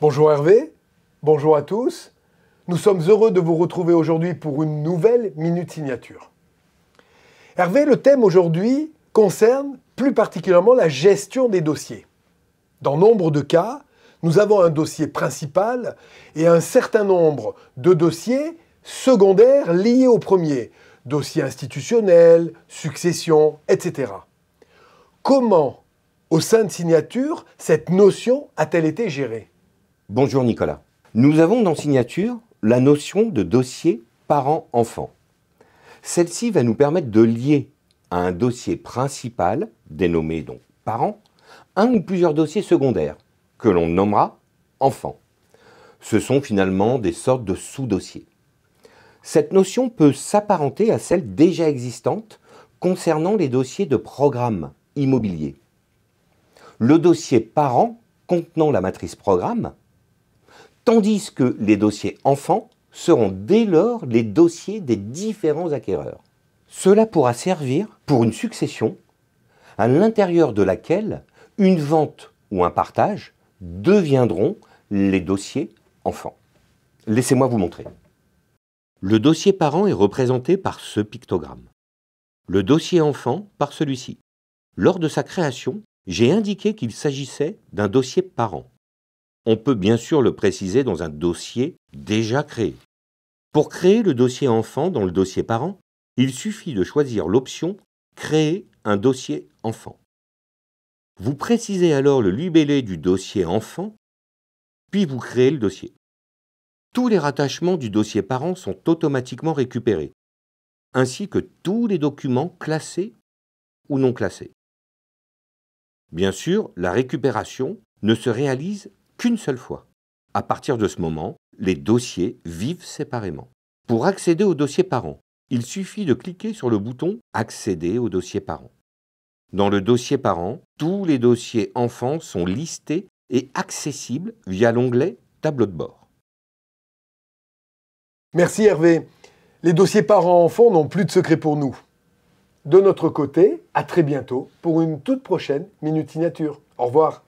Bonjour Hervé, bonjour à tous. Nous sommes heureux de vous retrouver aujourd'hui pour une nouvelle Minute Signature. Hervé, le thème aujourd'hui concerne plus particulièrement la gestion des dossiers. Dans nombre de cas, nous avons un dossier principal et un certain nombre de dossiers secondaires liés au premier, dossier institutionnel, succession, etc. Comment, au sein de signature, cette notion a-t-elle été gérée Bonjour Nicolas. Nous avons dans Signature la notion de dossier parent-enfant. Celle-ci va nous permettre de lier à un dossier principal, dénommé donc parent, un ou plusieurs dossiers secondaires, que l'on nommera enfant. Ce sont finalement des sortes de sous-dossiers. Cette notion peut s'apparenter à celle déjà existante concernant les dossiers de programme immobilier. Le dossier parent contenant la matrice programme tandis que les dossiers enfants seront dès lors les dossiers des différents acquéreurs. Cela pourra servir pour une succession à l'intérieur de laquelle une vente ou un partage deviendront les dossiers enfants. Laissez-moi vous montrer. Le dossier parent est représenté par ce pictogramme. Le dossier enfant par celui-ci. Lors de sa création, j'ai indiqué qu'il s'agissait d'un dossier parent on peut bien sûr le préciser dans un dossier déjà créé. Pour créer le dossier enfant dans le dossier parent, il suffit de choisir l'option Créer un dossier enfant. Vous précisez alors le libellé du dossier enfant, puis vous créez le dossier. Tous les rattachements du dossier parent sont automatiquement récupérés, ainsi que tous les documents classés ou non classés. Bien sûr, la récupération ne se réalise qu'une seule fois. À partir de ce moment, les dossiers vivent séparément. Pour accéder au dossier parent, il suffit de cliquer sur le bouton Accéder au dossier parent. Dans le dossier parent, tous les dossiers enfants sont listés et accessibles via l'onglet Tableau de bord. Merci Hervé. Les dossiers parents-enfants n'ont plus de secret pour nous. De notre côté, à très bientôt pour une toute prochaine Minute Signature. Au revoir.